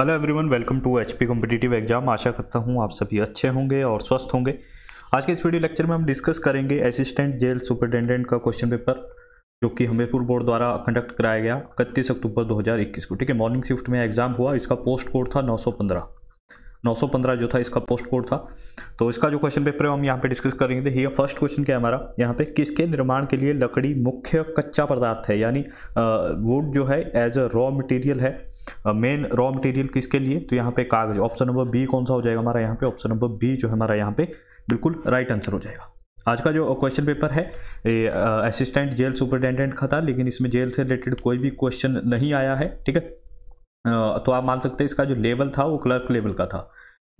hello everyone welcome to HP competitive exam आशा करता हूँ आप सभी अच्छे होंगे और स्वस्थ होंगे आज के इस वीडियो लेक्चर में हम डिस्कस करेंगे असिस्टेंट जेल सुपरिटेंडेंट का क्वेश्चन पेपर जो कि हमीरपुर बोर्ड द्वारा कंडक्ट कराया गया इकतीस अक्टूबर 2021 को ठीक है मॉर्निंग शिफ्ट में एग्जाम हुआ इसका पोस्ट कोड था नौ 915 जो था इसका पोस्ट कोड था तो इसका जो क्वेश्चन पेपर है हम यहाँ पे डिस्कस करेंगे ये फर्स्ट क्वेश्चन क्या है हमारा यहाँ पे किसके निर्माण के लिए लकड़ी मुख्य कच्चा पदार्थ है यानी वुड जो है एज अ रॉ मटेरियल है मेन रॉ मटेरियल किसके लिए तो यहाँ पे कागज ऑप्शन नंबर बी कौन सा हो जाएगा हमारा यहाँ पे ऑप्शन नंबर बी जो है हमारा यहाँ पे बिल्कुल राइट आंसर हो जाएगा आज का जो क्वेश्चन पेपर है असिस्टेंट जेल सुपरिटेंडेंट का था लेकिन इसमें जेल से रिलेटेड कोई भी क्वेश्चन नहीं आया है ठीक है तो आप मान सकते हैं इसका जो लेवल था वो क्लर्क लेवल का था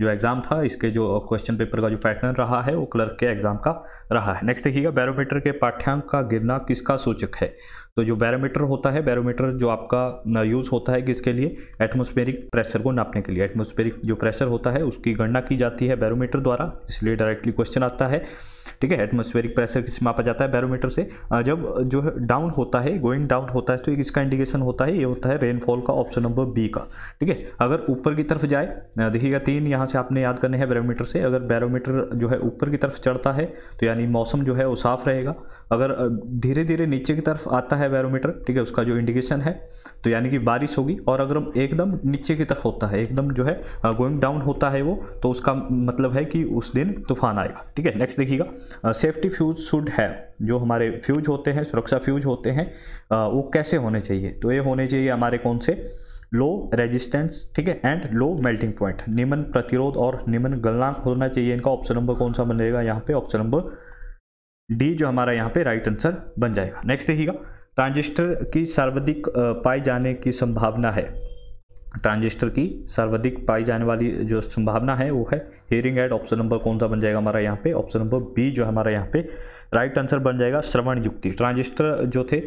जो एग्ज़ाम था इसके जो क्वेश्चन पेपर का जो पैटर्न रहा है वो क्लर्क के एग्ज़ाम का रहा है नेक्स्ट देखिएगा बैरोमीटर के पाठ्यांक का गिरना किसका सूचक है तो जो बैरोमीटर होता है बैरोमीटर जो आपका यूज़ होता है किसके लिए एटमोस्फेरिक प्रेशर को नापने के लिए एटमोस्फेरिक जो प्रेशर होता है उसकी गणना की जाती है बैरोमीटर द्वारा इसलिए डायरेक्टली क्वेश्चन आता है ठीक है एटमोस्फेरिक प्रेशर किस मापा जाता है बैरोमीटर से जब जो है डाउन होता है गोइंग डाउन होता है तो एक इसका इंडिकेशन होता है ये होता है रेनफॉल का ऑप्शन नंबर बी का ठीक है अगर ऊपर की तरफ जाए देखिएगा तीन यहाँ से आपने याद करने हैं बैरोमीटर से अगर बैरोमीटर जो है ऊपर की तरफ चढ़ता है तो यानी मौसम जो है वो साफ रहेगा अगर धीरे धीरे नीचे की तरफ आता है बैरोमीटर ठीक है उसका जो इंडिकेशन है तो यानी कि बारिश होगी और अगर एकदम नीचे की तरफ होता है एकदम जो है गोइंग डाउन होता है वो तो उसका मतलब है कि उस दिन तूफान आएगा ठीक है नेक्स्ट देखिएगा सेफ्टी फ्यूज शुड हैव जो हमारे फ्यूज होते हैं सुरक्षा फ्यूज होते हैं वो कैसे होने चाहिए तो ये होने चाहिए हमारे कौन से लो रेजिस्टेंस ठीक है एंड लो मेल्टिंग पॉइंट निमन प्रतिरोध और निमन गलनांक होना चाहिए इनका ऑप्शन नंबर कौन सा बनेगा यहाँ पे ऑप्शन नंबर डी जो हमारा यहाँ पे राइट आंसर बन जाएगा नेक्स्ट देखिएगा ट्रांजिस्टर की सर्वाधिक पाए जाने की संभावना है ट्रांजिस्टर की सर्वाधिक पाई जाने वाली जो संभावना है वो है हेयरिंग एड ऑप्शन नंबर कौन सा बन जाएगा हमारा यहाँ पे ऑप्शन नंबर बी जो है हमारा यहाँ पे राइट आंसर बन जाएगा श्रवण युक्ति ट्रांजिस्टर जो थे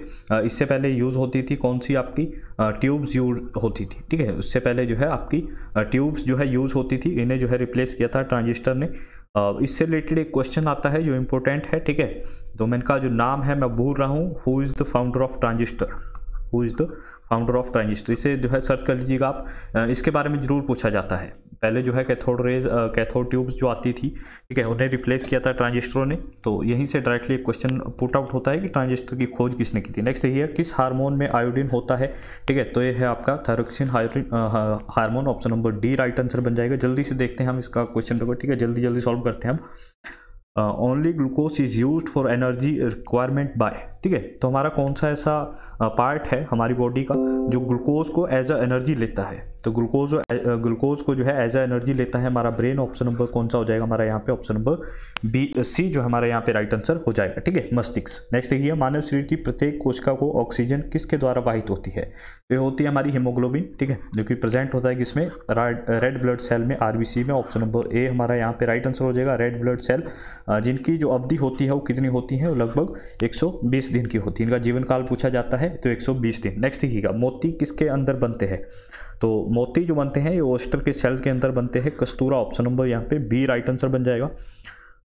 इससे पहले यूज़ होती थी कौन सी आपकी ट्यूब्स यूज होती थी ठीक है उससे पहले जो है आपकी ट्यूब्स जो है यूज़ होती थी इन्हें जो है रिप्लेस किया था ट्रांजिस्टर ने इससे रिलेटेड एक क्वेश्चन आता है जो इम्पोर्टेंट है ठीक है तो मैं इनका जो नाम है मैं भूल रहा हूँ who is the founder of transistor who is the founder of transistor इसे जो है सर्च कर लीजिएगा आप इसके बारे में ज़रूर पूछा जाता है पहले जो है कैथोड रेज कैथोड ट्यूब्स जो आती थी ठीक है उन्हें रिप्लेस किया था ट्रांजिस्टरों ने तो यहीं से डायरेक्टली एक क्वेश्चन पुट आउट होता है कि ट्रांजिस्टर की खोज किसने की थी नेक्स्ट ये किस हार्मोन में आयोडीन होता है ठीक है तो ये है आपका thyroxine hormone option number D right answer बन जाएगा जल्दी से देखते हैं हम इसका क्वेश्चन पेपर ठीक है जल्दी जल्दी सॉल्व करते हैं हम only glucose is use for energy requirement by ठीक है तो हमारा कौन सा ऐसा पार्ट है हमारी बॉडी का जो ग्लूकोज को एज अ एनर्जी लेता है तो ग्लूकोज ग्लूकोज uh, uh, को जो है एज ए एनर्जी लेता है हमारा ब्रेन ऑप्शन नंबर कौन सा हो जाएगा हमारा यहाँ पे ऑप्शन नंबर बी सी जो हमारा यहाँ पे राइट आंसर हो जाएगा ठीक है मस्तिष्क नेक्स्ट देखिए मानव शरीर की प्रत्येक कोशिका को ऑक्सीजन किसके द्वारा वाहित होती है तो होती है हमारी हीमोग्लोबिन ठीक है जो कि प्रेजेंट होता है किसमें रेड ब्लड सेल में आर में ऑप्शन नंबर ए हमारा यहाँ पे राइट आंसर हो जाएगा रेड ब्लड सेल जिनकी जो अवधि होती है वो कितनी होती है लगभग एक दिन की होती है इनका जीवन काल पूछा जाता है तो एक दिन नेक्स्ट देखिएगा मोती किसके अंदर बनते हैं तो मोती जो बनते हैं ये ओस्टर के सेल के अंदर बनते हैं कस्तूरा ऑप्शन नंबर यहाँ पे बी राइट आंसर बन जाएगा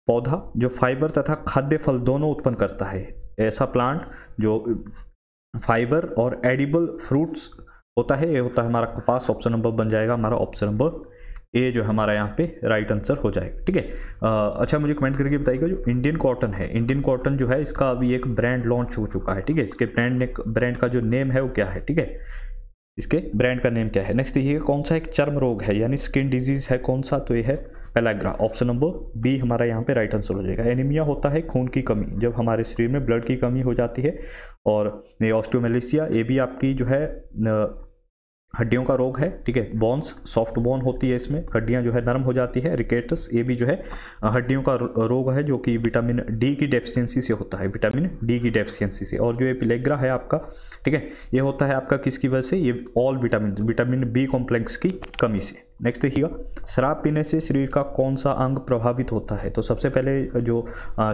पौधा जो फाइबर तथा खाद्य फल दोनों उत्पन्न करता है ऐसा प्लांट जो फाइबर और एडिबल फ्रूट्स होता है ये होता है हमारा कपास ऑप्शन नंबर बन जाएगा हमारा ऑप्शन नंबर ए जो हमारा यहाँ पे राइट आंसर हो जाएगा ठीक है अच्छा मुझे कमेंट करके बताइएगा जो इंडियन कॉटन है इंडियन कॉटन जो है इसका अभी एक ब्रांड लॉन्च हो चुका है ठीक है इसके ब्रांड ने ब्रांड का जो नेम है वो क्या है ठीक है इसके ब्रांड का नेम क्या है नेक्स्ट देखिएगा कौन सा एक चर्म रोग है यानी स्किन डिजीज है कौन सा तो ये है पेलाग्रा ऑप्शन नंबर बी हमारा यहाँ पे राइट आंसर हो जाएगा एनीमिया होता है खून की कमी जब हमारे शरीर में ब्लड की कमी हो जाती है और ऑस्टोमेलिसिया ये भी आपकी जो है हड्डियों का रोग है ठीक है बोन्स सॉफ्ट बोन होती है इसमें हड्डियाँ जो है नरम हो जाती है रिकेटस ये भी जो है हड्डियों का रोग है जो कि विटामिन डी की डेफिशिएंसी से होता है विटामिन डी की डेफिशिएंसी से और जो ये पिलेग्रा है आपका ठीक है ये होता है आपका किसकी वजह से ये all vitamin vitamin B complex की कमी से नेक्स्ट देखिएगा शराब पीने से शरीर का कौन सा अंग प्रभावित होता है तो सबसे पहले जो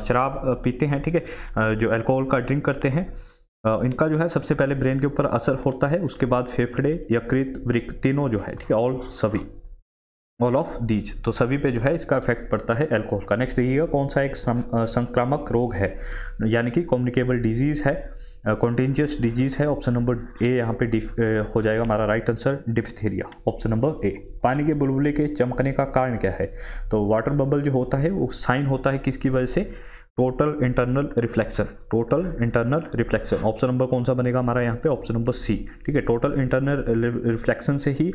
शराब पीते हैं ठीक है जो अल्कोहल का ड्रिंक करते हैं इनका जो है सबसे पहले ब्रेन के ऊपर असर होता है उसके बाद फेफड़े यकृत वृक तीनों जो है ठीक है ऑल सभी ऑल ऑफ दीज तो सभी पे जो है इसका इफेक्ट पड़ता है एल्कोहल का नेक्स्ट देखिएगा कौन सा एक संक्रामक रोग है यानी कि कम्युनिकेबल डिजीज़ है कॉन्टेंजियस डिजीज़ है ऑप्शन नंबर ए यहाँ पे डिफ हो जाएगा हमारा right answer diphtheria option number A पानी के बुलबुले के चमकने का कारण क्या है तो वाटर बबल जो होता है वो साइन होता है किसकी वजह से total internal reflection total internal reflection option number कौन सा बनेगा हमारा यहाँ पे ऑप्शन नंबर सी ठीक है टोटल इंटरनल रिफ्लेक्शन से ही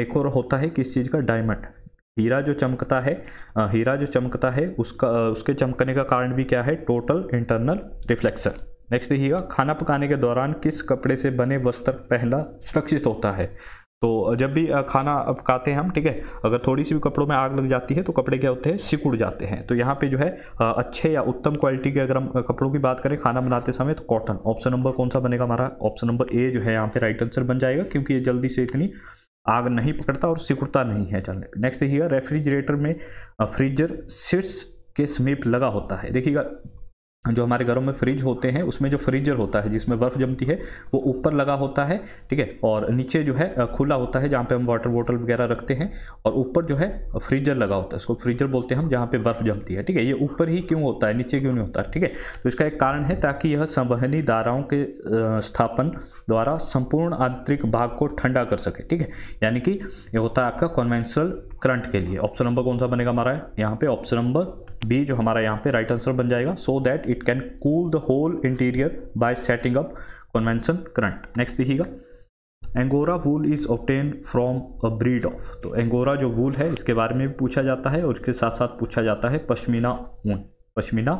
एक और होता है किस चीज़ का डायमंड हीरा जो चमकता है हीरा जो चमकता है उसका उसके चमकने का कारण भी क्या है टोटल इंटरनल रिफ्लेक्शन नेक्स्ट देखिएगा खाना पकाने के दौरान किस कपड़े से बने वस्त्र पहला सुरक्षित होता है तो जब भी खाना अब हैं हम ठीक है अगर थोड़ी सी भी कपड़ों में आग लग जाती है तो कपड़े क्या होते हैं सिकुड़ जाते हैं तो यहाँ पे जो है अच्छे या उत्तम क्वालिटी के अगर हम कपड़ों की बात करें खाना बनाते समय तो कॉटन ऑप्शन नंबर कौन सा बनेगा हमारा ऑप्शन नंबर ए जो है यहाँ पे राइट आंसर बन जाएगा क्योंकि ये जल्दी से इतनी आग नहीं पकड़ता और सिकुड़ता नहीं है चलने नेक्स्ट देखिएगा रेफ्रिजरेटर में फ्रीजर सिर्स के समीप लगा होता है देखिएगा जो हमारे घरों में फ्रिज होते हैं उसमें जो फ्रीजर होता है जिसमें बर्फ़ जमती है वो ऊपर लगा होता है ठीक है और नीचे जो है खुला होता है जहाँ पे हम वाटर बॉटल वगैरह रखते हैं और ऊपर जो है फ्रीजर लगा होता है इसको फ्रीजर बोलते हैं हम जहाँ पे बर्फ़ जमती है ठीक है ये ऊपर ही क्यों होता है नीचे क्यों नहीं होता ठीक है तो इसका एक कारण है ताकि यह संवहनी धाराओं के स्थापन द्वारा संपूर्ण आंतरिक भाग को ठंडा कर सके ठीक है यानी कि ये होता है आपका कॉन्वेंशनल करंट के लिए ऑप्शन नंबर कौन सा बनेगा हमारा यहाँ पे ऑप्शन नंबर बी जो हमारा यहाँ पे राइट आंसर बन जाएगा so that it can cool the whole interior by setting up convention current next देखिएगा Angora wool is obtain from a breed of तो एंगोरा जो वूल है इसके बारे में भी पूछा जाता है और उसके साथ साथ पूछा जाता है पश्मीना ऊन पश्मीना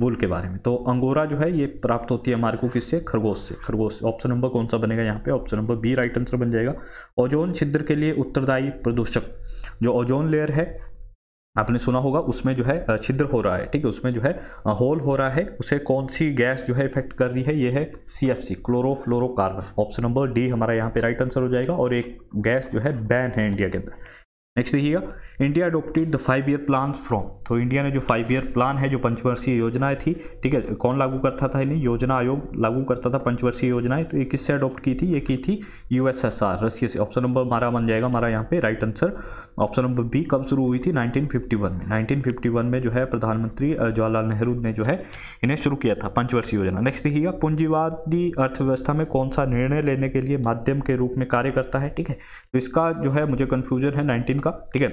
वूल के बारे में तो अंगोरा जो है ये प्राप्त होती है हमारे को किससे खरगोश से खरगोश ऑप्शन नंबर कौन सा बनेगा यहाँ पे option number B right answer बन जाएगा ओजोन छिद्र के लिए उत्तरदायी प्रदूषक जो ओजोन लेयर है आपने सुना होगा उसमें जो है छिद्र हो रहा है ठीक है उसमें जो है होल हो रहा है उसे कौन सी गैस जो है इफेक्ट कर रही है ये है C F C chlorofluorocarbon option number D हमारा यहाँ पे राइट आंसर हो जाएगा और एक गैस जो है बैन है इंडिया के अंदर नेक्स्ट देखिएगा India adopted the five year plan from तो इंडिया ने जो फाइव ईयर प्लान है जो पंचवर्षीय योजनाएं थी ठीक है कौन लागू करता था इन्हें योजना आयोग लागू करता था पंचवर्षीय योजनाएं तो ये किससे अडोप्ट की थी ये की थी यूएसएसआर रसिया से ऑप्शन नंबर हमारा बन जाएगा हमारा यहाँ पे right answer option number B कब शुरू हुई थी नाइनटीन में नाइनटीन में जो है प्रधानमंत्री जवाहरलाल नेहरू ने जो है इन्हें शुरू किया था पंचवर्षीय योजना नेक्स्ट देखिएगा पूंजीवादी अर्थव्यवस्था में कौन सा निर्णय लेने के लिए माध्यम के रूप में कार्य करता है ठीक है तो इसका जो है मुझे कन्फ्यूजन है नाइनटीन का ठीक है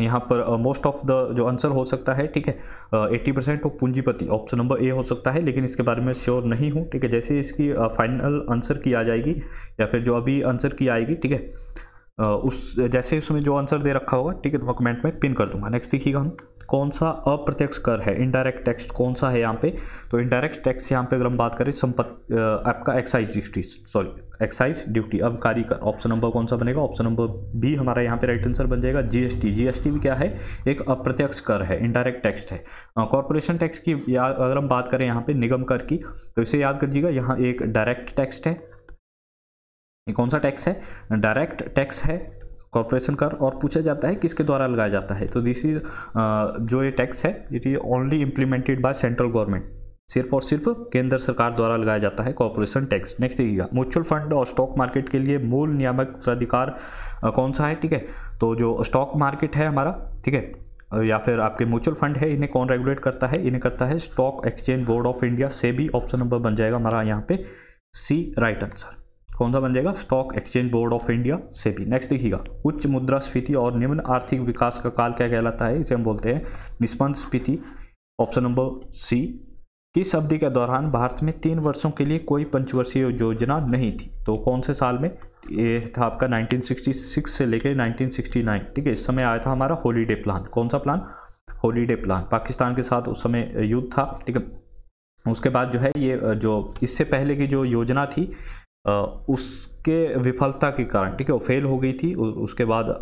यहाँ पर मोस्ट ऑफ द जो आंसर हो सकता है ठीक है एट्टी परसेंट वो पूंजीपति ऑप्शन नंबर ए हो सकता है लेकिन इसके बारे में श्योर नहीं हूँ ठीक है जैसे इसकी फाइनल आंसर की आ जाएगी या फिर जो अभी आंसर की आएगी ठीक है उस जैसे उसमें जो आंसर दे रखा होगा ठीक है तो मैं कमेंट में पिन कर दूंगा नेक्स्ट देखिएगा हम कौन सा अप्रत्यक्ष कर है इनडायरेक्ट टैक्स कौन सा है यहाँ पे तो इनडायरेक्ट टैक्स यहाँ पे अगर हम बात करें संपत्ति आपका excise duty sorry excise duty कार्य कर ऑप्शन नंबर कौन सा बनेगा ऑप्शन नंबर बी हमारा यहाँ पे राइट आंसर बन जाएगा जीएसटी जीएसटी भी क्या है एक अप्रत्यक्ष कर है इनडायरेक्ट टैक्स है कॉरपोरेशन टैक्स की अगर हम बात करें यहाँ पे निगम कर की तो इसे याद कर दीजिएगा यहाँ एक डायरेक्ट टैक्स है ये कौन सा टैक्स है डायरेक्ट टैक्स है कॉरपोरेशन कर और पूछा जाता है किसके द्वारा लगाया जाता है तो दिस इज जो ये टैक्स है it is only implemented by central government सिर्फ और सिर्फ केंद्र सरकार द्वारा लगाया जाता है कॉरपोरेशन टैक्स नेक्स्ट देखिएगा म्यूचुअल फंड और स्टॉक मार्केट के लिए मूल नियामक प्राधिकार कौन सा है ठीक है तो जो स्टॉक मार्केट है हमारा ठीक है या फिर आपके म्यूचुअल फंड है इन्हें कौन रेगुलेट करता है इन्हें करता है stock exchange board of India से भी ऑप्शन नंबर बन जाएगा हमारा यहाँ पे सी राइट आंसर कौन सा बन जाएगा stock exchange board of India से भी नेक्स्ट देखिएगा उच्च मुद्रा स्फीति और निम्न आर्थिक विकास का काल क्या कहलाता है इसे हम बोलते हैं निष्पन्द स्फीति ऑप्शन नंबर सी किस अवधि के दौरान भारत में तीन वर्षों के लिए कोई पंचवर्षीय योजना नहीं थी तो कौन से साल में ये था आपका 1966 से लेकर 1969 ठीक है इस समय आया था हमारा हॉलीडे प्लान कौन सा प्लान हॉलीडे प्लान पाकिस्तान के साथ उस समय युद्ध था ठीक है उसके बाद जो है ये जो इससे पहले की जो योजना थी उसके विफलता के कारण ठीक है वो फेल हो गई थी उसके बाद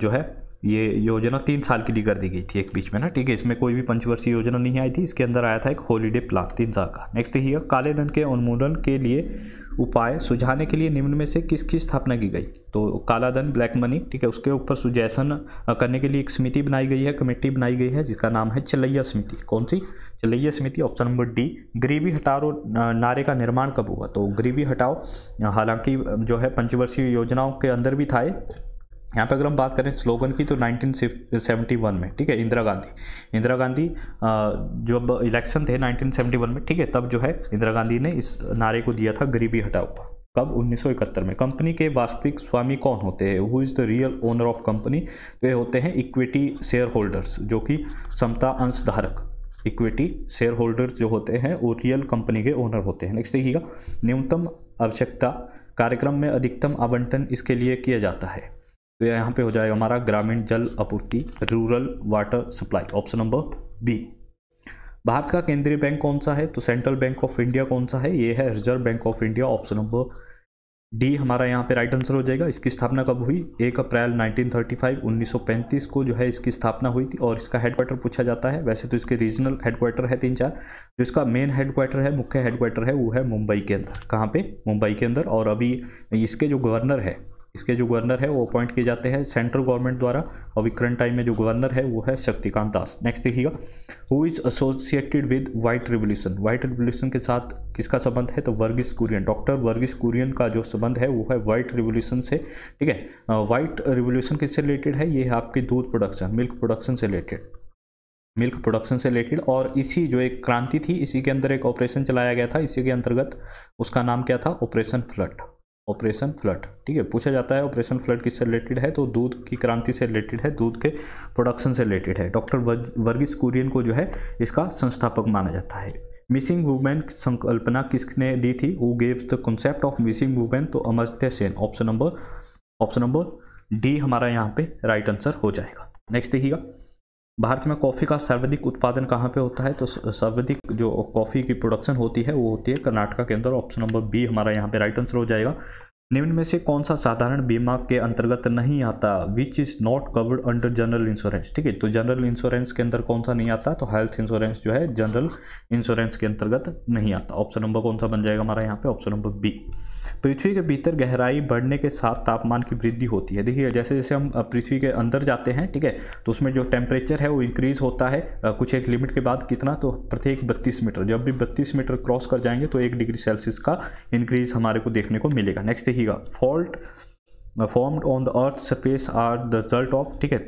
जो है ये योजना तीन साल के लिए कर दी गई थी एक बीच में ना ठीक है इसमें कोई भी पंचवर्षीय योजना नहीं आई थी इसके अंदर आया था एक हॉलीडे प्लान तीन साल का नेक्स्ट देखिए है काले धन के उन्मूलन के लिए उपाय सुझाने के लिए निम्न में से किसकी स्थापना की गई तो काला धन ब्लैक मनी ठीक है उसके ऊपर सुजैसन करने के लिए एक समिति बनाई गई है कमेटी बनाई गई है जिसका नाम है चलैया समिति कौन सी चलैया समिति ऑप्शन नंबर डी गरीबी हटाओ नारे का निर्माण कब हुआ तो गरीबी हटाओ हालांकि जो है पंचवर्षीय योजनाओं के अंदर भी था यहाँ पे अगर हम बात करें स्लोगन की तो 1971 में ठीक है इंदिरा गांधी इंदिरा गांधी जब इलेक्शन थे 1971 में ठीक है तब जो है इंदिरा गांधी ने इस नारे को दिया था गरीबी हटाओ कब 1971 में कंपनी के वास्तविक स्वामी कौन होते हैं who is the real owner of company तो ये होते हैं इक्विटी शेयर होल्डर्स जो कि समता अंशधारक इक्विटी शेयर होल्डर्स जो होते हैं वो रियल कंपनी के ओनर होते हैं नेक्स्ट देखिएगा न्यूनतम आवश्यकता कार्यक्रम में अधिकतम आवंटन इसके लिए किया जाता है तो यहाँ पे हो जाएगा हमारा ग्रामीण जल आपूर्ति rural water supply option number B Bharat का केंद्रीय बैंक कौन सा है तो सेंट्रल बैंक ऑफ इंडिया कौन सा है ये है reserve bank of India option number D हमारा यहाँ पे राइट आंसर हो जाएगा इसकी स्थापना कब हुई एक अप्रैल 1935 1935 को जो है इसकी स्थापना हुई थी और इसका हेडक्वार्टर पूछा जाता है वैसे तो इसके रीजनल हेडक्वार्टर है तीन चार जो इसका मेन हेडक्वार्टर है मुख्य हेडक्वार्टर है वो है मुंबई के अंदर कहाँ पे मुंबई के अंदर और अभी इसके जो गवर्नर है इसके जो गवर्नर है वो अपॉइंट किए जाते हैं सेंट्रल गवर्नमेंट द्वारा अभी करंट टाइम में जो गवर्नर है वो है शक्तिकांत दास नेक्स्ट देखिएगा who is associated with white revolution white revolution के साथ किसका संबंध है तो वर्गिस कुरियन डॉक्टर वर्गिस कुरियन का जो संबंध है वो है वाइट रिवोल्यूशन से ठीक है वाइट रिवोल्यूशन किससे रिलेटेड है ये है आपकी दूध प्रोडक्शन मिल्क प्रोडक्शन से रिलेटेड मिल्क प्रोडक्शन से रिलेटेड और इसी जो एक क्रांति थी इसी के अंदर एक ऑपरेशन चलाया गया था इसी के अंतर्गत उसका नाम क्या था ऑपरेशन फ्लड ऑपरेशन फ्लड ठीक है पूछा जाता है ऑपरेशन फ्लड किससे रिलेटेड है तो दूध की क्रांति से रिलेटेड है दूध के प्रोडक्शन से रिलेटेड है डॉक्टर वर्गीस कुरियन को जो है इसका संस्थापक माना जाता है मिसिंग वूमेन संकल्पना किसने दी थी वो gave the concept of missing women तो Amartya Sen option number option number D हमारा यहाँ पे राइट right आंसर हो जाएगा नेक्स्ट देखिएगा भारत में कॉफ़ी का सर्वाधिक उत्पादन कहाँ पे होता है तो सर्वाधिक जो कॉफ़ी की प्रोडक्शन होती है वो होती है कर्नाटका के अंदर ऑप्शन नंबर बी हमारा यहाँ पे राइट आंसर हो जाएगा निम्न में से कौन सा साधारण बीमा के अंतर्गत नहीं आता which is not covered under general insurance ठीक है तो जनरल इंश्योरेंस के अंदर कौन सा नहीं आता तो हेल्थ इंश्योरेंस जो है जनरल इंश्योरेंस के अंतर्गत नहीं आता ऑप्शन नंबर कौन सा बन जाएगा हमारा यहाँ पे ऑप्शन नंबर बी पृथ्वी के भीतर गहराई बढ़ने के साथ तापमान की वृद्धि होती है देखिए जैसे जैसे हम पृथ्वी के अंदर जाते हैं ठीक है तो उसमें जो टेम्परेचर है वो इंक्रीज़ होता है कुछ एक लिमिट के बाद कितना तो प्रत्येक बत्तीस मीटर जब भी बत्तीस मीटर क्रॉस कर जाएंगे तो एक डिग्री सेल्सियस का इंक्रीज़ हमारे को देखने को मिलेगा नेक्स्ट देखिएगा fault formed on the earth space are the result of ठीक है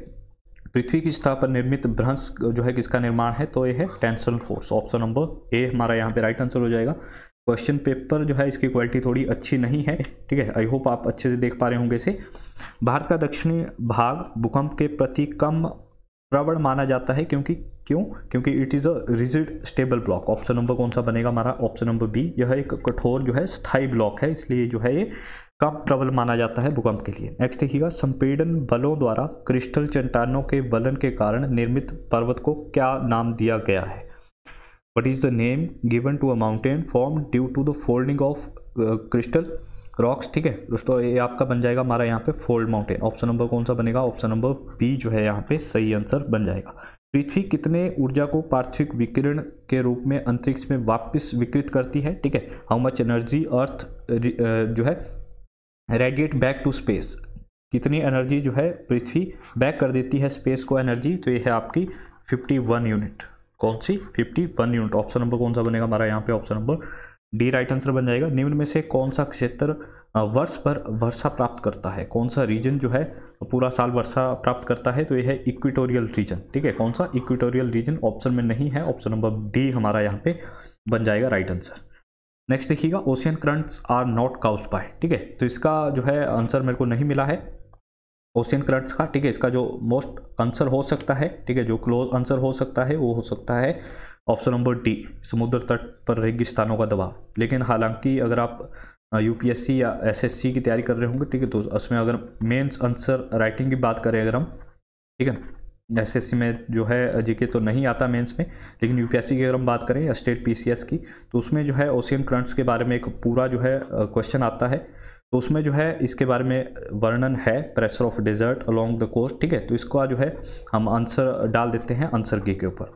पृथ्वी की स्थापना पर निर्मित भ्रंश जो है किसका निर्माण है तो ये है tension force option number A हमारा यहाँ पे राइट आंसर हो जाएगा क्वेश्चन पेपर जो है इसकी क्वालिटी थोड़ी अच्छी नहीं है ठीक है आई होप आप अच्छे से देख पा रहे होंगे इसे भारत का दक्षिणी भाग भूकंप के प्रति कम प्रवण माना जाता है क्योंकि क्यों क्योंकि it is a rigid stable block option number कौन सा बनेगा हमारा ऑप्शन नंबर बी यह एक कठोर जो है स्थायी ब्लॉक है इसलिए जो है ये कम प्रबल माना जाता है भूकंप के लिए नेक्स्ट देखिएगा संपीड़न बलों द्वारा क्रिस्टल चट्टानों के बलन के कारण निर्मित पर्वत को क्या नाम दिया गया है what is the name given to a mountain formed due to the folding of uh, crystal rocks ठीक है दोस्तों ये आपका बन जाएगा हमारा यहाँ पे फोल्ड माउंटेन ऑप्शन नंबर कौन सा बनेगा ऑप्शन नंबर बी जो है यहाँ पे सही आंसर बन जाएगा पृथ्वी कितने ऊर्जा को पार्थिव विकिरण के रूप में अंतरिक्ष में वापस विकृत करती है ठीक है हाउ मच एनर्जी अर्थ जो है रेडिएट बैक टू स्पेस कितनी एनर्जी जो है पृथ्वी बैक कर देती है स्पेस को एनर्जी तो ये है आपकी 51 यूनिट कौन सी 51 यूनिट ऑप्शन नंबर कौन सा बनेगा हमारा यहाँ पे option number D right answer बन जाएगा निम्न में से कौन सा क्षेत्र वर्ष पर वर्षा प्राप्त करता है कौन सा रीजन जो है पूरा साल वर्षा प्राप्त करता है तो यह है इक्विटोरियल रीजन ठीक है कौन सा इक्विटोरियल रीजन ऑप्शन में नहीं है ऑप्शन नंबर डी हमारा यहाँ पे बन जाएगा राइट आंसर नेक्स्ट देखिएगा ocean currents are not caused by ठीक है तो इसका जो है आंसर मेरे को नहीं मिला है ओशियन करंट्स का ठीक है इसका जो मोस्ट आंसर हो सकता है ठीक है जो क्लोज आंसर हो सकता है वो हो सकता है ऑप्शन नंबर डी समुद्र तट पर रेगिस्तानों का दबाव लेकिन हालांकि अगर आप यूपीएससी या एसएससी की तैयारी कर रहे होंगे ठीक है तो उसमें अगर मेंस आंसर राइटिंग की बात करें अगर हम ठीक है एसएससी में जो है जीके तो नहीं आता मेंस में लेकिन यूपीएससी की अगर हम बात करें स्टेट पीसीएस की तो उसमें जो है ओशियन करंट्स के बारे में एक पूरा जो है क्वेश्चन आता है तो उसमें जो है इसके बारे में वर्णन है pressure of desert along the coast ठीक है तो इसका जो है हम आंसर डाल देते हैं आंसर की के ऊपर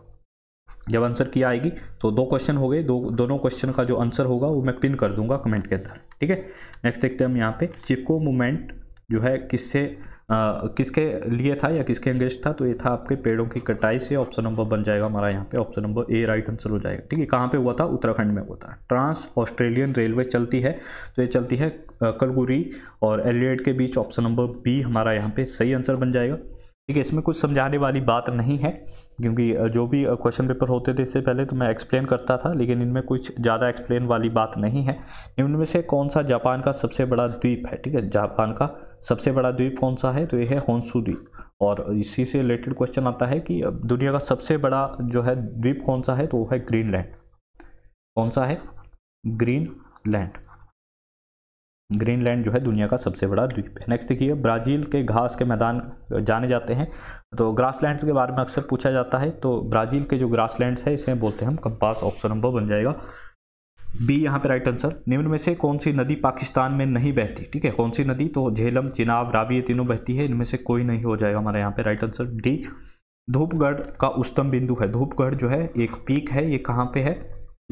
जब आंसर की आएगी तो दो क्वेश्चन हो गए दो दोनों क्वेश्चन का जो आंसर होगा वो मैं पिन कर दूंगा कमेंट के अंदर ठीक है नेक्स्ट देखते हैं हम यहाँ पे चिपको मूवमेंट जो है किससे किसके लिए था या किसके अंगेज था तो ये था आपके पेड़ों की कटाई से ऑप्शन नंबर बन जाएगा हमारा यहाँ पे option number A right answer हो जाएगा ठीक है कहाँ पे हुआ था उत्तराखंड में हुआ था ट्रांस ऑस्ट्रेलियन रेलवे चलती है तो ये चलती है कलगुरी और एलियड के बीच ऑप्शन नंबर बी हमारा यहाँ पे सही आंसर बन जाएगा ठीक है इसमें कुछ समझाने वाली बात नहीं है क्योंकि जो भी क्वेश्चन पेपर होते थे इससे पहले तो मैं एक्सप्लेन करता था लेकिन इनमें कुछ ज़्यादा एक्सप्लेन वाली बात नहीं है इनमें से कौन सा जापान का सबसे बड़ा द्वीप है ठीक है जापान का सबसे बड़ा द्वीप कौन सा है तो ये है होंसू द्वीप और इसी से रिलेटेड क्वेश्चन आता है कि दुनिया का सबसे बड़ा जो है द्वीप कौन सा है तो वो है ग्रीन कौन सा है ग्रीन लैंड ग्रीनलैंड जो है दुनिया का सबसे बड़ा द्वीप है नेक्स्ट देखिए ब्राज़ील के घास के मैदान जाने जाते हैं तो ग्रासलैंड्स के बारे में अक्सर पूछा जाता है तो ब्राज़ील के जो ग्रासलैंड्स है इसे बोलते हैं हम कंपास ऑप्शन नंबर बन जाएगा बी यहाँ पे राइट आंसर निम्न में से कौन सी नदी पाकिस्तान में नहीं बहती ठीक है कौन सी नदी तो झेलम चिनाब राबी ये तीनों बहती है इनमें से कोई नहीं हो जाएगा हमारे यहाँ पर राइट आंसर डी धूपगढ़ का उच्चतम बिंदु है धूपगढ़ जो है एक पीक है ये कहाँ पर है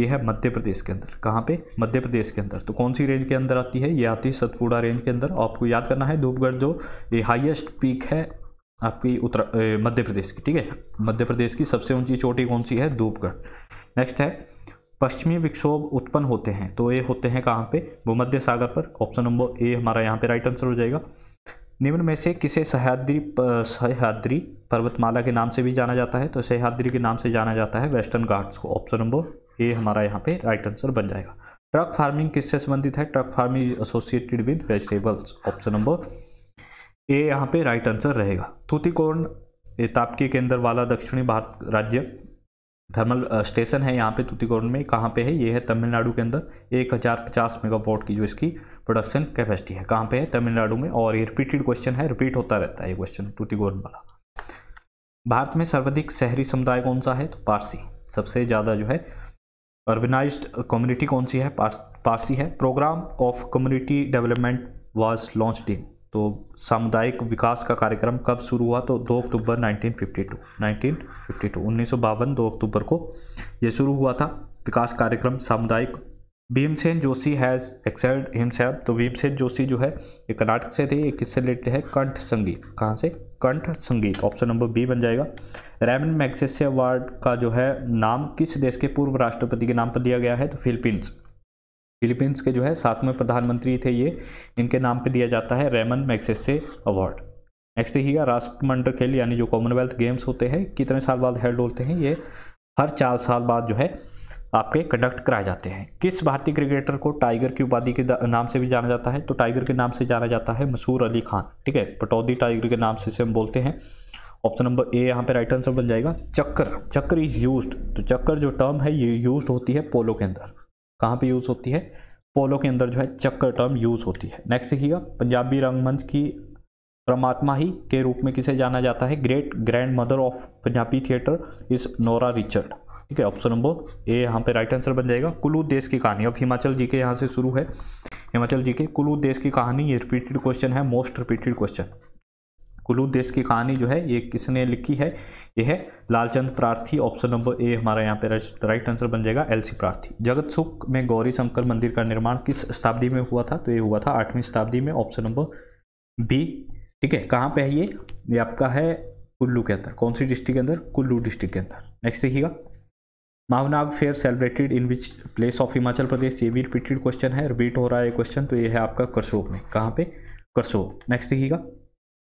ये है मध्य प्रदेश के अंदर कहाँ पे मध्य प्रदेश के अंदर तो कौन सी रेंज के अंदर आती है ये आती है सतपुड़ा रेंज के अंदर आपको याद करना है धूपगढ़ जो ये हाईएस्ट पीक है आपकी उत्तर मध्य प्रदेश की ठीक है मध्य प्रदेश की सबसे ऊंची चोटी कौन सी है धूपगढ़ नेक्स्ट है पश्चिमी विक्षोभ उत्पन्न होते हैं तो ये होते हैं कहाँ पे भूमध्य सागर पर ऑप्शन नंबर ए हमारा यहाँ पर राइट आंसर हो जाएगा निम्न में से किसे सह्याद्री सह्याद्री पर्वतमाला के नाम से भी जाना जाता है तो सह्याद्री के नाम से जाना जाता है वेस्टर्न घाट्स को ऑप्शन नंबर ए हमारा यहाँ पे राइट आंसर बन जाएगा ट्रक फार्मिंग किससे संबंधित है truck farming is associated with vegetables option number A यहाँ पे राइट आंसर रहेगा ये तापकी के अंदर वाला दक्षिणी भारत राज्य थर्मल स्टेशन है यहाँ पे तुतिकोण में कहाँ पे है ये है तमिलनाडु के अंदर एक हज़ार पचास मेगावाट की जो इसकी प्रोडक्शन कैपेसिटी है कहाँ पे है तमिलनाडु में और ये रिपीटेड क्वेश्चन है रिपीट होता रहता है ये क्वेश्चन तुतिकोण वाला भारत में सर्वाधिक शहरी समुदाय कौन सा है तो पारसी सबसे ज़्यादा जो है अर्बेनाइज कम्युनिटी कौन सी है पारसी है programme of community development was launch in तो सामुदायिक विकास का कार्यक्रम कब शुरू हुआ तो 2 अक्टूबर 1952 1952 उन्नीस सौ बावन दो अक्टूबर को ये शुरू हुआ था विकास कार्यक्रम सामुदायिक Bhimsen Joshi has excelled himself तो भीमसेन जोशी जो है ये कर्नाटक से थे ये किससे रिलेटेड है कंठ संगीत कहाँ से कंठ संगीत ऑप्शन नंबर बी बन जाएगा रेमन मैक्सेस अवार्ड का जो है नाम किस देश के पूर्व राष्ट्रपति के नाम पर दिया गया है तो फिलीपींस फिलीपींस के जो है सातवें प्रधानमंत्री थे ये इनके नाम पे दिया जाता है रेमन मैक्सेसे अवार्ड नेक्स्ट देखिएगा राष्ट्रमंडल खेल यानी जो कॉमनवेल्थ गेम्स होते हैं कितने साल बाद हेल्ड होते हैं ये हर चार साल बाद जो है आपके कंडक्ट कराए जाते हैं किस भारतीय क्रिकेटर को टाइगर की उपाधि के नाम से भी जाना जाता है तो टाइगर के नाम से जाना जाता है मसूर अली खान ठीक है पटौदी टाइगर के नाम से हम बोलते हैं ऑप्शन नंबर ए यहाँ पे राइट आंसर बन जाएगा चक्कर चक्कर इज यूज्ड तो चक्कर जो टर्म है ये यूज्ड होती है पोलो के अंदर कहाँ पे यूज़ होती है पोलो के अंदर जो है चक्कर टर्म यूज़ होती है नेक्स्ट देखिएगा पंजाबी रंगमंच की परमात्मा ही के रूप में किसे जाना जाता है great grand mother of Punjabi theatre is Nora Richard ठीक है ऑप्शन नंबर ए यहाँ पे राइट आंसर बन जाएगा कुलू देश की कहानी अब हिमाचल जी के यहाँ से शुरू है हिमाचल जी के कुलू देश की कहानी ये रिपीटेड क्वेश्चन है मोस्ट रिपीटेड क्वेश्चन कुलू देश की कहानी जो है ये किसने लिखी है ये है लालचंद प्रार्थी ऑप्शन नंबर ए हमारा यहाँ पे राइट आंसर बन जाएगा एलसी प्रार्थी जगत सुख में गौरी शंकर मंदिर का निर्माण किस शताब्दी में हुआ था तो ये हुआ था आठवीं शताब्दी में ऑप्शन नंबर बी ठीक है कहाँ पे है ये ये आपका है कुल्लू के अंदर कौन सी डिस्ट्रिक्ट के अंदर कुल्लू डिस्ट्रिक्ट के अंदर नेक्स्ट देखिएगा Mahunag fair celebrated in which place of Himachal Pradesh ये भी रिपीटेड क्वेश्चन है रिपीट हो रहा है क्वेश्चन तो ये है आपका करसोग में कहाँ पे करसोग नेक्स्ट देखिएगा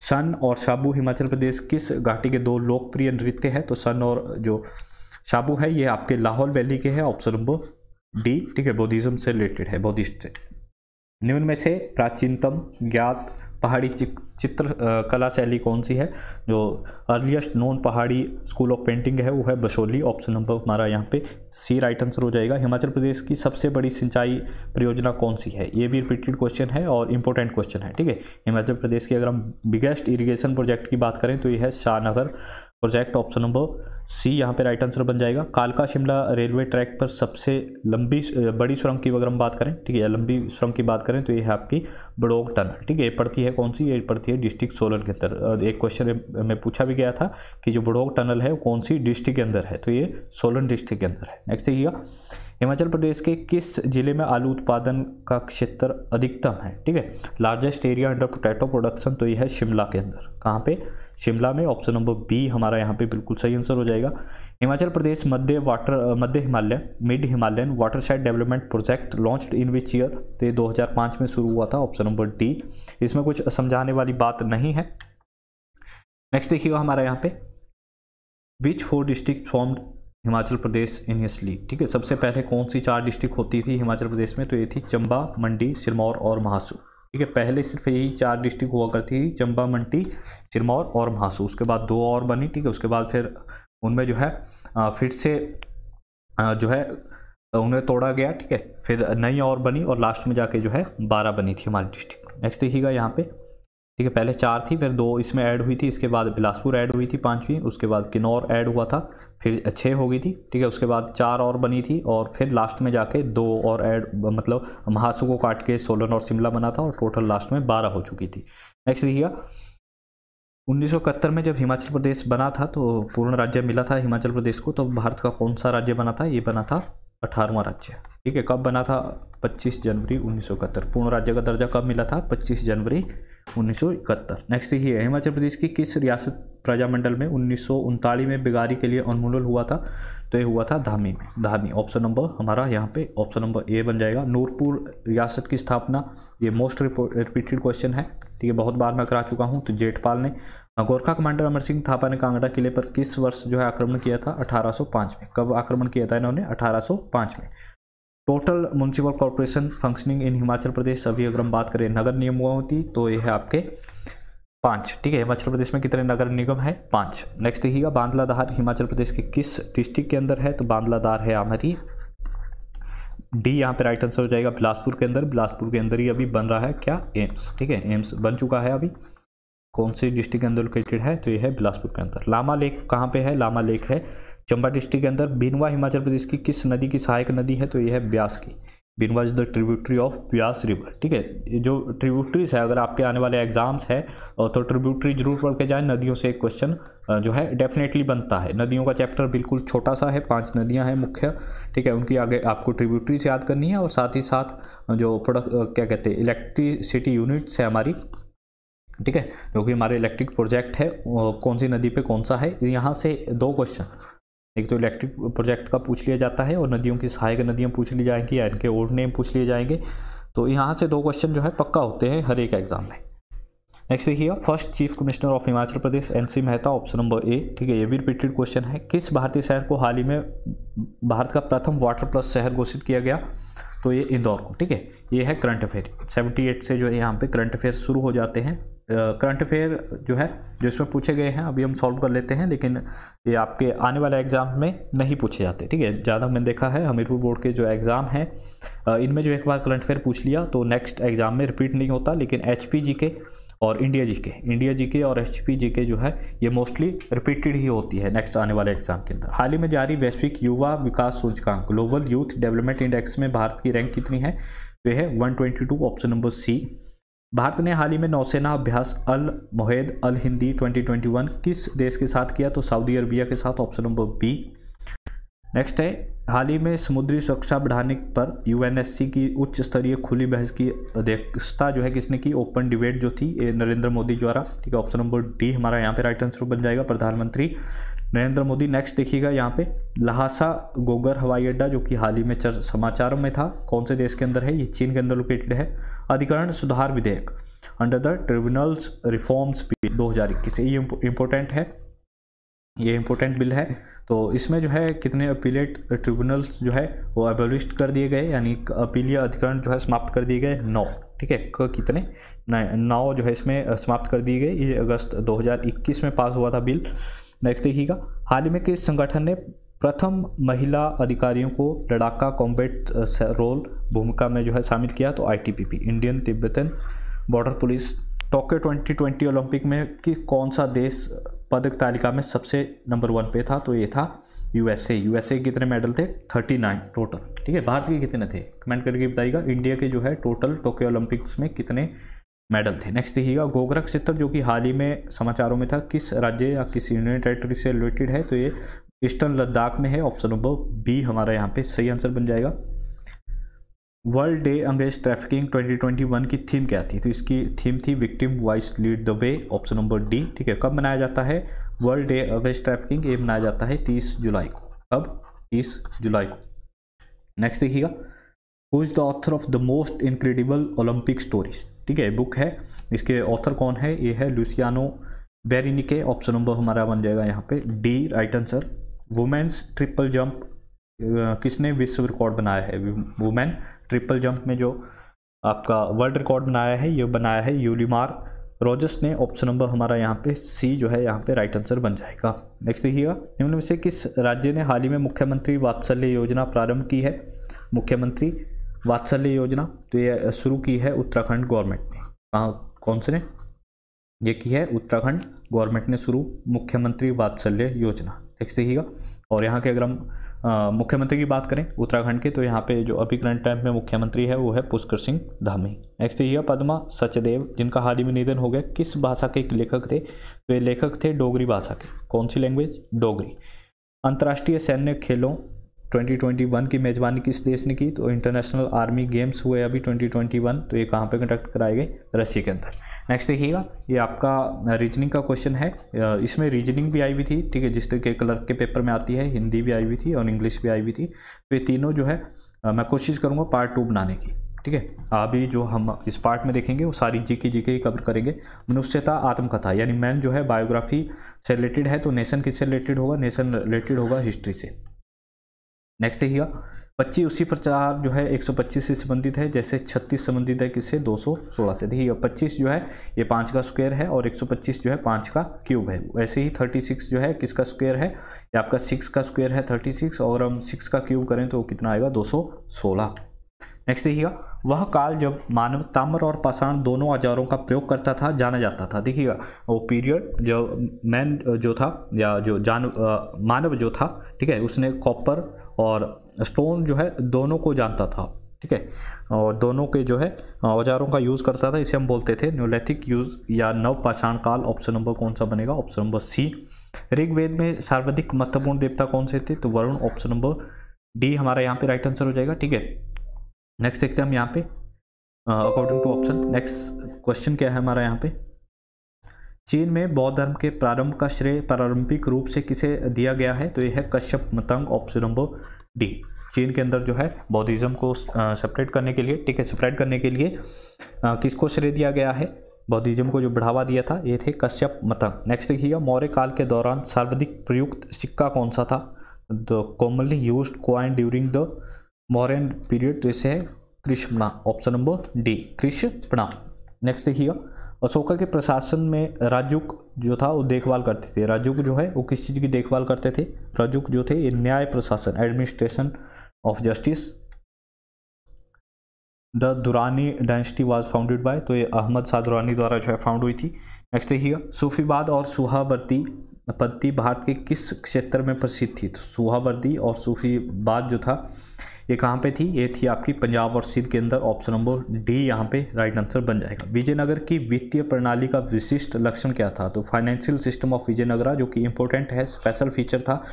सन और शाबू हिमाचल प्रदेश किस घाटी के दो लोकप्रिय नृत्य हैं तो सन और जो शाबू है ये आपके लाहौल वैली के है ऑप्शन नंबर डी ठीक है बौद्धिज्म से रिलेटेड है बौद्धिस्ट निम्न में से प्राचीनतम ज्ञात पहाड़ी चित्र कला शैली कौन सी है जो earliest non Pahari school of painting है वो है बसोली ऑप्शन नंबर हमारा यहाँ पे सी राइट आंसर हो जाएगा हिमाचल प्रदेश की सबसे बड़ी सिंचाई परियोजना कौन सी है ये भी रिपीटेड क्वेश्चन है और इंपॉर्टेंट क्वेश्चन है ठीक है हिमाचल प्रदेश की अगर हम बिगेस्ट इरीगेशन प्रोजेक्ट की बात करें तो ये है Shahnagar project option number C यहाँ पे राइट आंसर बन जाएगा कालका शिमला रेलवे ट्रैक पर सबसे लंबी बड़ी सुरंग की अगर हम बात करें ठीक है लंबी सुरंग की बात करें तो ये है आपकी बड़ोक टनल ठीक है ये पड़ती है कौन सी ये पड़ती है डिस्ट्रिक्ट सोलन के अंदर एक क्वेश्चन में पूछा भी गया था कि जो बड़ोक टनल है वो कौन सी डिस्ट्रिक्ट के अंदर है तो ये सोलन डिस्ट्रिक्ट के अंदर है नेक्स्ट देखिएगा हिमाचल प्रदेश के किस जिले में आलू उत्पादन का क्षेत्र अधिकतम है ठीक है largest area under potato production तो यह है शिमला के अंदर कहाँ पे शिमला में ऑप्शन नंबर बी हमारा यहाँ पे बिल्कुल सही आंसर हो जाएगा हिमाचल प्रदेश मध्य वाटर मध्य Himalaya mid Himalayan water side development project launch in which year तो ये दो में शुरू हुआ था ऑप्शन नंबर डी इसमें कुछ समझाने वाली बात नहीं है नेक्स्ट देखिएगा हमारा यहाँ पे which four district form Himachal Pradesh in ठीक है सबसे पहले कौन सी चार डिस्ट्रिक्ट होती थी हिमाचल प्रदेश में तो ये थी चंबा मंडी सिरमौर और महासू ठीक है पहले सिर्फ यही चार डिस्ट्रिक्ट हुआ करती थी चंबा मंडी सिरमौर और महासू उसके बाद दो और बनी ठीक है उसके बाद फिर उनमें जो है फिर से जो है उन्हें तोड़ा गया ठीक है फिर नई और बनी और लास्ट में जाके जो है बारह बनी थी हमारी डिस्ट्रिक्ट नेक्स्ट देखिएगा यहाँ पर ठीक है पहले चार थी फिर दो इसमें ऐड हुई थी इसके बाद बिलासपुर ऐड हुई थी पाँचवीं उसके बाद किन्नौर ऐड हुआ था फिर छः हो गई थी ठीक है उसके बाद चार और बनी थी और फिर लास्ट में जाके दो और ऐड मतलब महासू को काट के सोलन और शिमला बना था और टोटल लास्ट में बारह हो चुकी थी नेक्स्ट देखिएगा उन्नीस में जब हिमाचल प्रदेश बना था तो पूर्ण राज्य मिला था हिमाचल प्रदेश को तो भारत का कौन सा राज्य बना था ये बना था अठारवा राज्य ठीक है कब बना था 25 जनवरी उन्नीस पूर्ण राज्य का दर्जा कब मिला था 25 जनवरी उन्नीस नेक्स्ट देखिए हिमाचल प्रदेश की किस रियासत प्रजामंडल में उन्नीस में बिगारी के लिए उन्मूलन हुआ था तो ये हुआ था धामी में धामी ऑप्शन नंबर हमारा यहाँ पे ऑप्शन नंबर ए बन जाएगा नूरपुर रियासत की स्थापना ये मोस्ट रिपीटेड क्वेश्चन है ठीक है बहुत बार मैं करा चुका हूँ तो जेठपाल ने गोरखा कमांडर अमर सिंह थापा ने कांगड़ा किले पर किस वर्ष जो है आक्रमण किया था 1805 में कब आक्रमण किया था इन्होंने 1805 में total municipal corporation functioning in Himachal Pradesh अभी अगर हम बात करें नगर निगमों की तो ये है आपके पाँच ठीक है हिमाचल प्रदेश में कितने नगर निगम है पाँच नेक्स्ट देखिएगा बांदलाधार हिमाचल प्रदेश के किस डिस्ट्रिक्ट के अंदर है तो बांदलाधार है हमारी डी यहाँ पे राइट आंसर हो जाएगा बिलासपुर के अंदर बिलासपुर के अंदर ही अभी बन रहा है क्या एम्स ठीक है एम्स बन चुका है अभी कौन सी डिस्ट्रिक्ट के अंदर लोकेटेड है तो ये है बिलासपुर के अंदर लामा लेक कहाँ पे है लामा लेक है चंबा डिस्ट्रिक्ट के अंदर बिनवा हिमाचल प्रदेश की किस नदी की सहायक नदी है तो ये है ब्यास की Binwa is the tributary of Beas river ठीक है जो ट्रिब्यूटरीज है अगर आपके आने वाले एग्जाम्स है तो ट्रिब्यूटरी जरूर पढ़ के जाए नदियों से एक क्वेश्चन जो है डेफिनेटली बनता है नदियों का चैप्टर बिल्कुल छोटा सा है पांच नदियां हैं मुख्य ठीक है उनकी आगे आपको ट्रिब्यूटरीज याद करनी है और साथ ही साथ जो प्रोडक्ट क्या कहते हैं इलेक्ट्रिसिटी यूनिट्स है हमारी ठीक है जो कि हमारे इलेक्ट्रिक प्रोजेक्ट है कौन सी नदी पे कौन सा है यहाँ से दो क्वेश्चन एक तो इलेक्ट्रिक प्रोजेक्ट का पूछ लिया जाता है और नदियों की सहायक नदियाँ पूछ ली जाएंगी या इनके ओल्ड नेम पूछ लिए जाएंगे तो यहाँ से दो क्वेश्चन जो है पक्का होते हैं हर एक एग्जाम में नेक्स्ट देखिए first chief commissioner of Himachal Pradesh N C Mehta option number A ठीक है ये भी रिपीटेड क्वेश्चन है किस भारतीय शहर को हाल ही में भारत का प्रथम वाटर प्लस शहर घोषित किया गया तो ये इंदौर को ठीक है ये है करंट अफेयर 78 से जो है यहाँ पे करंट अफेयर शुरू हो जाते हैं करंट अफेयर जो है जो इसमें पूछे गए हैं अभी हम सॉल्व कर लेते हैं लेकिन ये आपके आने वाले एग्ज़ाम में नहीं पूछे जाते ठीक है ज़्यादा मैंने देखा है हमीरपुर बोर्ड के जो एग्ज़ाम हैं इनमें जो एक बार करंट अफेयर पूछ लिया तो नेक्स्ट एग्ज़ाम में रिपीट नहीं होता लेकिन एच के और इंडिया जी के इंडिया जी के और एच जी के जो है ये मोस्टली रिपीटेड ही होती है नेक्स्ट आने वाले एग्जाम के अंदर हाल ही में जारी वैश्विक युवा विकास सूचकांक ग्लोबल यूथ डेवलपमेंट इंडेक्स में भारत की रैंक कितनी है वे है 122 ऑप्शन नंबर सी भारत ने हाल ही में नौसेना अभ्यास अल मोहैद अल हिंदी 2021 किस देश के साथ किया तो सऊदी अरबिया के साथ ऑप्शन नंबर बी नेक्स्ट है हाल ही में समुद्री सुरक्षा बढ़ाने पर यूएनएससी की उच्च स्तरीय खुली बहस की अध्यक्षता जो है किसने की ओपन डिबेट जो थी नरेंद्र मोदी द्वारा ठीक है ऑप्शन नंबर डी हमारा यहाँ पे राइट आंसर बन जाएगा प्रधानमंत्री नरेंद्र मोदी नेक्स्ट देखिएगा यहाँ पे लहासा गोगर हवाई अड्डा जो कि हाल ही में समाचारों में था कौन से देश के अंदर है ये चीन के अंदर लोकेटेड है अधिकरण सुधार विधेयक under the tribunals reforms bill दो हज़ार इक्कीस ये इम्पोर्टेंट है ये इम्पोर्टेंट बिल है तो इसमें जो है कितने अपीलेट ट्रिब्यूनल्स जो है वो एबलिस्ट कर दिए गए यानी अपीलीय अधिकरण जो है समाप्त कर दिए गए नौ ठीक है कितने नौ जो है इसमें समाप्त कर दिए गए ये अगस्त 2021 में पास हुआ था बिल नेक्स्ट देखिएगा हाल ही में किस संगठन ने प्रथम महिला अधिकारियों को लड़ाका कॉम्बेट रोल भूमिका में जो है शामिल किया तो ITPP Indian Tibetan border police Tokyo 2020 Olympic में कि कौन सा देश पदक तालिका में सबसे नंबर वन पे था तो ये था यूएसए यूएसए के कितने मेडल थे 39 टोटल ठीक है भारत के कितने थे कमेंट करके बताइएगा इंडिया के जो है टोटल टोक्यो ओलंपिक्स में कितने मेडल थे नेक्स्ट देखिएगा गोगरख क्षेत्र जो कि हाल ही में समाचारों में था किस राज्य या किस यूनियन टेरेटरी से रिलेटेड है तो ये ईस्टर्न लद्दाख में है ऑप्शन नंबर बी हमारा यहाँ पे सही आंसर बन जाएगा वर्ल्ड डे अंगेज ट्रैफिकिंग 2021 की थीम क्या थी तो इसकी थीम थी victim voice lead the way option number D ठीक है कब मनाया जाता है वर्ल्ड डे अंगेज ट्रैफिकिंग ये मनाया जाता है 30 जुलाई को कब 30 जुलाई को नेक्स्ट देखिएगा who is the author of the most incredible Olympic stories ठीक है बुक है इसके ऑथर कौन है ये है लुसियानो बेरिनिके ऑप्शन नंबर हमारा बन जाएगा यहाँ पे D right answer women's triple jump किसने विश्व रिकॉर्ड बनाया है वुमेन ट्रिपल जंप में जो आपका वर्ल्ड रिकॉर्ड बनाया है ये बनाया है यूलीमार रोजस ने ऑप्शन नंबर हमारा यहाँ पे सी जो है यहाँ पे राइट आंसर बन जाएगा नेक्स्ट देखिएगा निम्न में से किस राज्य ने हाल ही में मुख्यमंत्री वात्सल्य योजना प्रारंभ की है मुख्यमंत्री वात्सल्य योजना तो ये शुरू की है उत्तराखंड गवर्नमेंट ने कहाँ कौन से ने ये की है उत्तराखंड गवर्नमेंट ने शुरू मुख्यमंत्री वात्सल्य योजना नेक्स्ट देखिएगा और यहाँ के अगर हम मुख्यमंत्री की बात करें उत्तराखंड के तो यहाँ पे जो अभी करंट टाइम में मुख्यमंत्री है वो है पुष्कर सिंह धामी नेक्स्ट यह पद्मा सचदेव जिनका हाल ही में निधन हो गया किस भाषा के एक लेखक थे वे तो लेखक थे डोगरी भाषा के कौन सी लैंग्वेज डोगरी अंतर्राष्ट्रीय सैन्य खेलों 2021 की मेज़बानी किस देश ने की तो इंटरनेशनल आर्मी गेम्स हुए अभी 2021 तो ये कहाँ पे कंडक्ट कराए गए रशिया के अंदर नेक्स्ट देखिएगा ये आपका रीजनिंग का क्वेश्चन है इसमें रीजनिंग भी आई हुई थी ठीक है जिस तरीके कलर के पेपर में आती है हिंदी भी आई हुई थी और इंग्लिश भी आई हुई थी तो ये तीनों जो है मैं कोशिश करूँगा पार्ट टू बनाने की ठीक है अभी जो हम इस पार्ट में देखेंगे वो सारी जी की जी के कवर करेंगे मनुष्यता आत्मकथा यानी मैन जो है बायोग्राफी से रिलेटेड है तो नेशन किससे रिलेटेड होगा नेशन रिलेटेड होगा हिस्ट्री से नेक्स्ट देखिएगा पच्चीस उसी प्रचार जो है 125 से संबंधित है जैसे 36 संबंधित है किससे 216 से देखिएगा 25 जो है ये पाँच का स्क्वायर है और 125 जो है पाँच का क्यूब है वैसे ही 36 जो है किसका स्क्वायर है ये आपका सिक्स का स्क्वायर है 36 और हम सिक्स का क्यूब करें तो कितना आएगा 216 नेक्स्ट देखिएगा वह काल जब मानव ताम्र और पाषाण दोनों औजारों का प्रयोग करता था जाना जाता था देखिएगा वो पीरियड जो मैन जो था या जो जान आ, मानव जो था ठीक है उसने कॉपर और स्टोन जो है दोनों को जानता था ठीक है और दोनों के जो है औजारों का यूज़ करता था इसे हम बोलते थे न्यूलैथिक यूज़ या नव पाषाण काल ऑप्शन नंबर कौन सा बनेगा ऑप्शन नंबर सी ऋग्वेद में सर्वाधिक महत्वपूर्ण देवता कौन से थे तो वरुण ऑप्शन नंबर डी हमारा यहाँ पे राइट आंसर हो जाएगा ठीक है नेक्स्ट देखते हैं हम यहाँ पे according to option next question क्या है हमारा यहाँ पे चीन में बौद्ध धर्म के प्रारंभ का श्रेय प्रारंभिक रूप से किसे दिया गया है तो यह है Kashyapa Matanga option number D चीन के अंदर जो है बौद्धिज़्म को सेपरेट करने के लिए ठीक है सेपरेट करने के लिए किसको श्रेय दिया गया है बौद्धिज़्म को जो बढ़ावा दिया था ये थे कश्यप मतंग नेक्स्ट देखिएगा मौर्य काल के दौरान सर्वाधिक प्रयुक्त सिक्का कौन सा था the commonly use coin during the Mauryan period तो इसे है Krishna option number D Krishna next देखिएगा अशोका के प्रशासन में राजुक जो था वो देखभाल करते थे राजुक जो है वो किस चीज़ की देखभाल करते थे राजुक जो थे ये न्याय प्रशासन administration of justice the Durrani dynasty was founded by तो ये अहमद शाह दुरानी द्वारा जो है फाउंड हुई थी नेक्स्ट देखिएगा सूफीबाद और सुहावर्ती पद्धति भारत के किस क्षेत्र में प्रसिद्ध थी तो सुहावर्ती और सूफीबाद जो था ये कहाँ पे थी ये थी आपकी पंजाब और सिंध के अंदर ऑप्शन नंबर डी यहाँ पे राइट आंसर बन जाएगा विजयनगर की वित्तीय प्रणाली का विशिष्ट लक्षण क्या था तो फाइनेंशियल सिस्टम ऑफ विजयनगरा जो कि इंपॉर्टेंट है स्पेशल फीचर था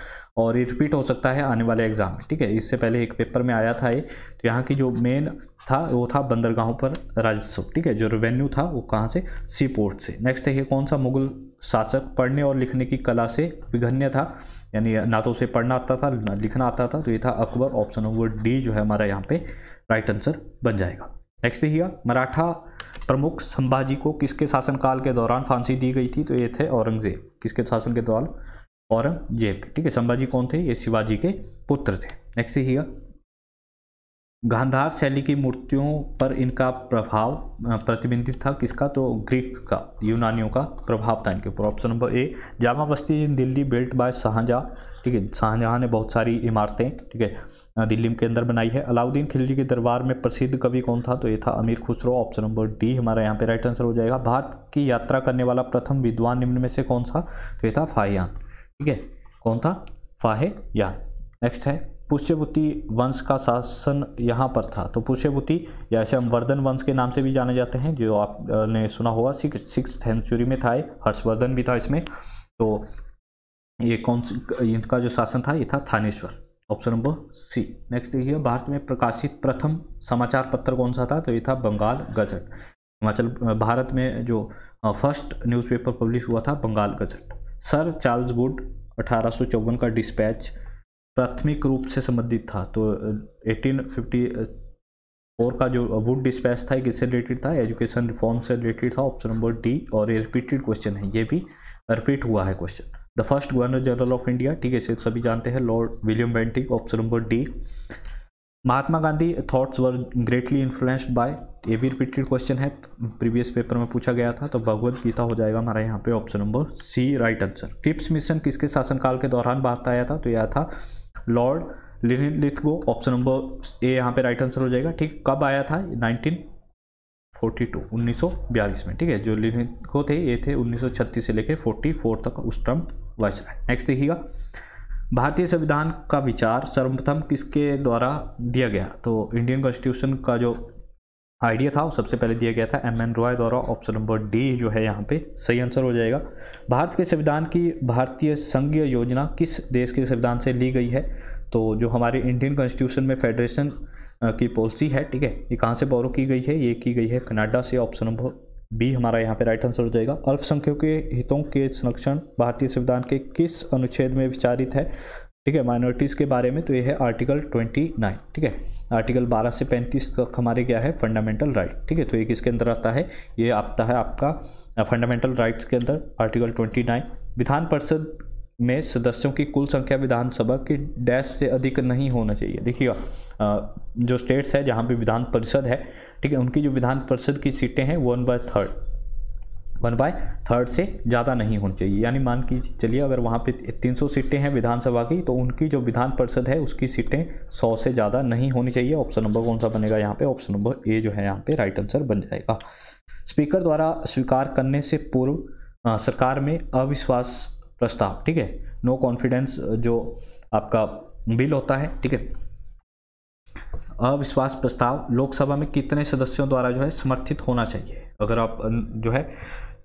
और ये रिपीट हो सकता है आने वाले एग्जाम में ठीक है इससे पहले एक पेपर में आया था ये तो यहाँ की जो मेन था वो था बंदरगाहों पर राजस्व ठीक है जो रेवेन्यू था वो कहाँ से सी पोर्ट से नेक्स्ट है ये कौन सा मुगल शासक पढ़ने और लिखने की कला से विघन्य था यानी ना तो उसे पढ़ना आता था ना लिखना आता था तो ये था अकबर ऑप्शन नंबर डी जो है हमारा यहाँ पे राइट आंसर बन जाएगा नेक्स्ट देखिएगा मराठा प्रमुख संभाजी को किसके शासनकाल के दौरान फांसी दी गई थी तो ये थे औरंगजेब किसके शासन के दौरान औरंगजेब ठीक है संभाजी कौन थे ये शिवाजी के पुत्र थे नेक्स्ट देखिएगा गांधार शैली की मूर्तियों पर इनका प्रभाव प्रतिबिंबित था किसका तो ग्रीक का यूनानियों का प्रभाव था इनके ऊपर option number A Jama Basti in Delhi built by Shahjahan ठीक है शाहजहाँ ने बहुत सारी इमारतें ठीक है दिल्ली के अंदर बनाई है अलाउद्दीन खिलजी के दरबार में प्रसिद्ध कवि कौन था तो ये था अमीर खुसरो ऑप्शन नंबर डी हमारा यहाँ पे राइट आंसर हो जाएगा भारत की यात्रा करने वाला प्रथम विद्वान निम्न में से कौन सा तो ये था फाहयान ठीक है कौन था फाहे यान नेक्स्ट है पुष्यवती वंश का शासन यहाँ पर था तो पुष्यवती या ऐसे हम वर्धन वंश के नाम से भी जाने जाते हैं जो आपने सुना होगा सिक्स सेंचुरी में था हर्षवर्धन भी था इसमें तो ये कौन इनका जो शासन था ये था Thaneshwar option number C next देखिए भारत में प्रकाशित प्रथम समाचार पत्र कौन सा था तो ये था बंगाल गजट हिमाचल भारत में जो फर्स्ट न्यूज़पेपर पब्लिश हुआ था Bengal gazette sir Charles Wood अठारह का डिस्पैच प्राथमिक रूप से संबंधित था तो 1854 का जो वुड डिस्पैच था किससे रिलेटेड था एजुकेशन रिफॉर्म से रिलेटेड था ऑप्शन नंबर डी और ये रिपीटेड क्वेश्चन है ये भी रिपीट हुआ है question the first governor general of India ठीक है इसे सभी जानते हैं lord William Bentinck option number D Mahatma Gandhi thoughts were greatly influenced by ये भी रिपीटेड क्वेश्चन है प्रीवियस पेपर में पूछा गया था तो भगवत गीता हो जाएगा हमारा यहाँ पे option number C right answer Cripps mission किसके शासनकाल के दौरान भारत आया था तो यह था lord Linlithgow option number A यहाँ पे राइट आंसर हो जाएगा ठीक कब आया था 1942 1942 में ठीक है जो लिथगो थे ये थे 1936 से लेकर 44 तक उस टर्म वायसराय नेक्स्ट देखिएगा भारतीय संविधान का विचार सर्वप्रथम किसके द्वारा दिया गया तो इंडियन कॉन्स्टिट्यूशन का जो आइडिया हाँ, था सबसे पहले दिया गया था एम एन रॉय द्वारा ऑप्शन नंबर डी जो है यहाँ पे सही आंसर हो जाएगा भारत के संविधान की भारतीय संघीय योजना किस देश के संविधान से ली गई है तो जो हमारे इंडियन कॉन्स्टिट्यूशन में फेडरेशन की पॉलिसी है ठीक है ये कहाँ से बौरव की गई है ये की गई है कनाडा से ऑप्शन नंबर बी हमारा यहाँ पे राइट आंसर हो जाएगा अल्पसंख्यकों के हितों के संरक्षण भारतीय संविधान के किस अनुच्छेद में विचारित है ठीक है माइनॉरिटीज़ के बारे में तो ये है आर्टिकल 29 ठीक है आर्टिकल 12 से 35 तक हमारे क्या है फंडामेंटल राइट ठीक है तो ये किसके अंदर आता है ये आता है आपका फंडामेंटल राइट्स के अंदर आर्टिकल 29 विधान परिषद में सदस्यों की कुल संख्या विधानसभा के डैश से अधिक नहीं होना चाहिए देखिएगा जो स्टेट्स है जहाँ पर विधान परिषद है ठीक है उनकी जो विधान परिषद की सीटें हैं one by third one by third से ज़्यादा नहीं होनी चाहिए यानी मान के चलिए अगर वहाँ पे 300 सीटें हैं विधानसभा की तो उनकी जो विधान परिषद है उसकी सीटें 100 से ज़्यादा नहीं होनी चाहिए ऑप्शन नंबर कौन सा बनेगा यहाँ पे ऑप्शन नंबर ए जो है यहाँ पे राइट आंसर बन जाएगा स्पीकर द्वारा स्वीकार करने से पूर्व सरकार में अविश्वास प्रस्ताव ठीक है नो कॉन्फिडेंस जो आपका बिल होता है ठीक है अविश्वास प्रस्ताव लोकसभा में कितने सदस्यों द्वारा जो है समर्थित होना चाहिए अगर आप जो है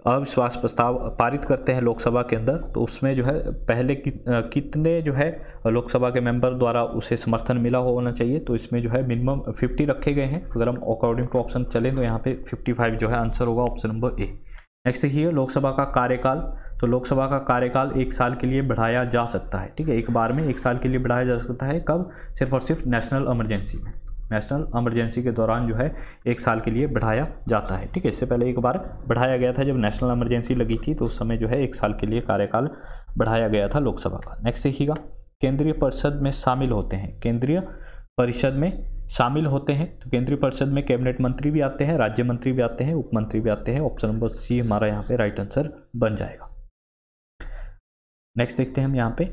अविश्वास प्रस्ताव पारित करते हैं लोकसभा के अंदर तो उसमें जो है पहले कि, कितने जो है लोकसभा के मेंबर द्वारा उसे समर्थन मिला होना चाहिए तो इसमें जो है मिनिमम 50 रखे गए हैं अगर हम अकॉर्डिंग टू ऑप्शन चलें तो यहाँ पे 55 जो है आंसर होगा ऑप्शन नंबर ए नेक्स्ट देखिए लोकसभा का कार्यकाल तो लोकसभा का कार्यकाल एक साल के लिए बढ़ाया जा सकता है ठीक है एक बार में एक साल के लिए बढ़ाया जा सकता है कब सिर्फ और सिर्फ नेशनल इमरजेंसी में नेशनल एमरजेंसी के दौरान जो है एक साल के लिए बढ़ाया जाता है ठीक है इससे पहले एक बार बढ़ाया गया था जब नेशनल एमरजेंसी लगी थी तो उस समय जो है एक साल के लिए कार्यकाल बढ़ाया गया था लोकसभा का नेक्स्ट देखिएगा केंद्रीय परिषद में शामिल होते हैं केंद्रीय परिषद में शामिल होते हैं तो केंद्रीय परिषद में कैबिनेट मंत्री भी आते हैं राज्य मंत्री भी आते हैं उपमंत्री भी आते हैं ऑप्शन नंबर सी हमारा यहाँ पे राइट आंसर बन जाएगा नेक्स्ट देखते हैं हम यहाँ पे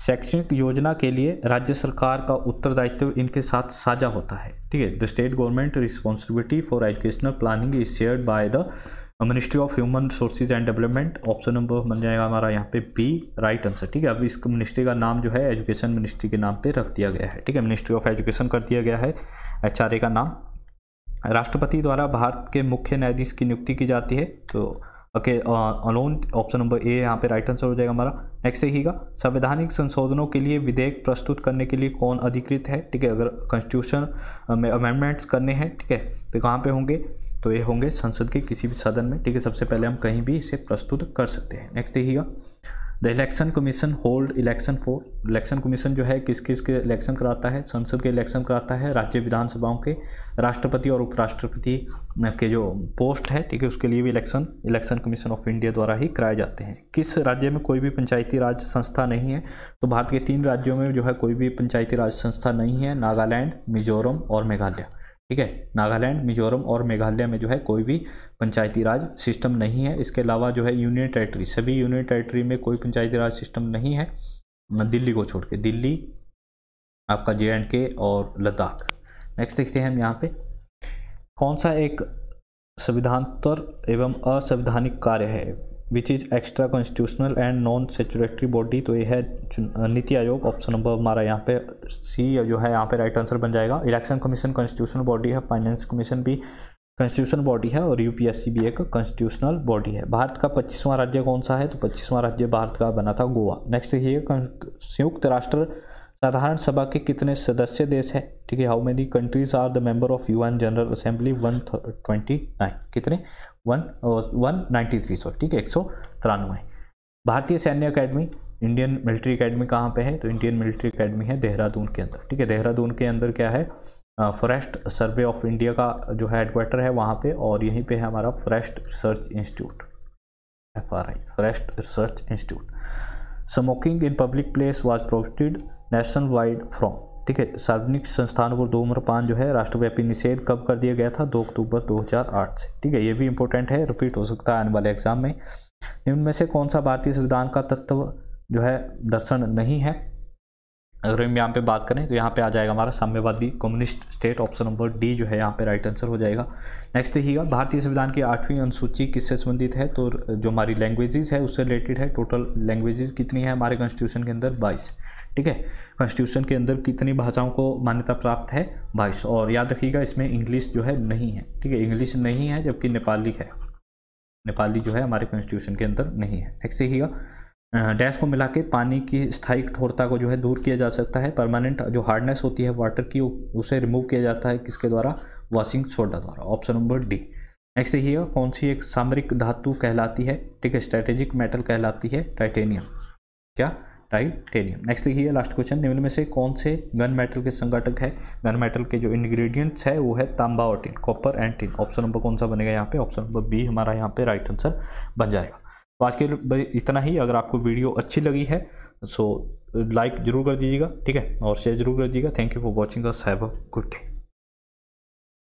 शैक्षणिक योजना के लिए राज्य सरकार का उत्तरदायित्व इनके साथ साझा होता है ठीक है the state government responsibility for educational planning is share by the ministry of human resources and development option number बन जाएगा हमारा यहाँ पे बी राइट आंसर ठीक है अब इस मिनिस्ट्री का नाम जो है एजुकेशन मिनिस्ट्री के नाम पे रख दिया गया है ठीक है मिनिस्ट्री ऑफ एजुकेशन कर दिया गया है एच का नाम राष्ट्रपति द्वारा भारत के मुख्य न्यायाधीश की नियुक्ति की जाती है तो okay alone option number A यहाँ पे राइट आंसर हो जाएगा हमारा नेक्स्ट देखिएगा संवैधानिक संशोधनों के लिए विधेयक प्रस्तुत करने के लिए कौन अधिकृत है ठीक है अगर कॉन्स्टिट्यूशन में अमेंडमेंट्स करने हैं ठीक है तो कहाँ पे होंगे तो ये होंगे संसद के किसी भी सदन में ठीक है सबसे पहले हम कहीं भी इसे प्रस्तुत कर सकते हैं नेक्स्ट देखिएगा the election commission hold election for election commission जो है किस किस के इलेक्शन कराता है संसद के इलेक्शन कराता है राज्य विधानसभाओं के राष्ट्रपति और उपराष्ट्रपति के जो पोस्ट है ठीक है उसके लिए भी election election commission of India द्वारा ही कराए जाते हैं किस राज्य में कोई भी पंचायती राज संस्था नहीं है तो भारत के तीन राज्यों में जो है कोई भी पंचायती राज संस्था नहीं है नागालैंड मिजोरम और मेघालय ठीक है नागालैंड मिजोरम और मेघालय में जो है कोई भी पंचायती राज सिस्टम नहीं है इसके अलावा जो है यूनियन टेरेटरी सभी यूनियन टेरेटरी में कोई पंचायती राज सिस्टम नहीं है दिल्ली को छोड़ के दिल्ली आपका जे एंड के और लद्दाख नेक्स्ट देखते हैं हम यहाँ पे कौन सा एक संविधानतर एवं असंवैधानिक कार्य है which is extra constitutional and non statutory body तो ये है नीति आयोग ऑप्शन नंबर हमारा यहाँ पे सी जो है यहाँ पे राइट आंसर बन जाएगा इलेक्शन कमीशन कॉन्स्टिट्यूशनल बॉडी है फाइनेंस कमीशन भी कॉन्स्टिट्यूशनल बॉडी है और यूपीएससी भी एक कॉन्स्टिट्यूशनल बॉडी है भारत का पच्चीसवां राज्य कौन सा है तो पच्चीसवां राज्य भारत का बना था गोवा नेक्स्ट देखिए संयुक्त राष्ट्र साधारण सभा के कितने सदस्य देश है ठीक है how many countries are the member of UN general assembly one twenty nine कितने वन वन नाइन्टी थ्री सौ ठीक है एक सौ तिरानवे भारतीय सैन्य अकेडमी इंडियन मिलिट्री अकेडमी कहाँ पे है तो इंडियन मिलिट्री अकेडमी है देहरादून के अंदर ठीक है देहरादून के अंदर क्या है फ्रेस्ट सर्वे ऑफ इंडिया का जो है हेडक्वार्टर है वहाँ पे और यहीं पे है हमारा forest research institute F R I forest research institute smoking in public place was prohibited national wide from ठीक है सार्वजनिक संस्थानों पर धूम्रपान जो है राष्ट्रव्यापी निषेध कब कर दिया गया था दो अक्टूबर 2008 से ठीक है ये भी इंपॉर्टेंट है रिपीट हो सकता है आने वाले एग्जाम में निम्न में से कौन सा भारतीय संविधान का तत्व जो है दर्शन नहीं है अगर हम यहाँ पे बात करें तो यहाँ पे आ जाएगा हमारा साम्यवादी communist state option number D जो है यहाँ पे राइट आंसर हो जाएगा नेक्स्ट देखिएगा भारतीय संविधान की आठवीं अनुसूची किससे संबंधित है तो जो हमारी लैंग्वेजेस है उससे रिलेटेड है टोटल लैंग्वेजेस कितनी है हमारे कॉन्स्टिट्यूशन के अंदर बाईस ठीक है कॉन्स्टिट्यूशन के अंदर कितनी भाषाओं को मान्यता प्राप्त है बाईस और याद रखिएगा इसमें इंग्लिश जो है नहीं है ठीक है इंग्लिश नहीं है जबकि नेपाली है नेपाली जो है हमारे कॉन्स्टिट्यूशन के अंदर नहीं है नेक्स्ट देखिएगा डैश को मिला के पानी की स्थायी कठोरता को जो है दूर किया जा सकता है परमानेंट जो हार्डनेस होती है वाटर की उसे रिमूव किया जाता है किसके द्वारा वॉशिंग सोडा द्वारा ऑप्शन नंबर डी नेक्स्ट देखिएगा कौन सी एक सामरिक धातु कहलाती है ठीक है स्ट्रेटेजिक मेटल कहलाती है टाइटेनियम क्या टाइटेनियम नेक्स्ट देखिए लास्ट क्वेश्चन निम्न में से कौन से गन मेटल के संगठक है गन मेटल के जो इंग्रेडिएंट्स है वो है तांबा और tin copper and tin option number कौन सा बनेगा यहाँ पे ऑप्शन नंबर बी हमारा यहाँ पे राइट आंसर बन जाएगा तो आज के लिए इतना ही अगर आपको वीडियो अच्छी लगी है सो लाइक ज़रूर कर दीजिएगा ठीक है और शेयर जरूर कर दीजिएगा thank you for watching us have a good day